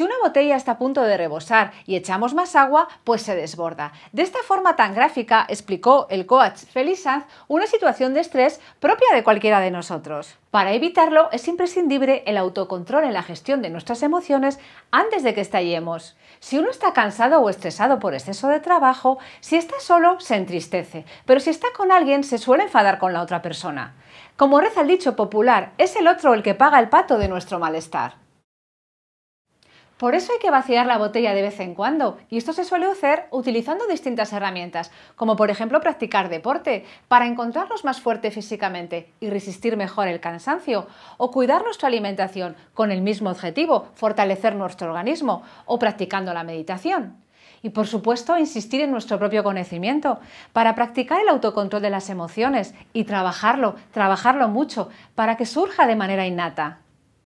Si una botella está a punto de rebosar y echamos más agua, pues se desborda. De esta forma tan gráfica explicó el coach Felizad una situación de estrés propia de cualquiera de nosotros. Para evitarlo es imprescindible el autocontrol en la gestión de nuestras emociones antes de que estallemos. Si uno está cansado o estresado por exceso de trabajo, si está solo se entristece, pero si está con alguien se suele enfadar con la otra persona. Como reza el dicho popular, es el otro el que paga el pato de nuestro malestar. Por eso hay que vaciar la botella de vez en cuando y esto se suele hacer utilizando distintas herramientas, como por ejemplo practicar deporte para encontrarnos más fuerte físicamente y resistir mejor el cansancio, o cuidar nuestra alimentación con el mismo objetivo, fortalecer nuestro organismo, o practicando la meditación. Y por supuesto, insistir en nuestro propio conocimiento para practicar el autocontrol de las emociones y trabajarlo, trabajarlo mucho para que surja de manera innata.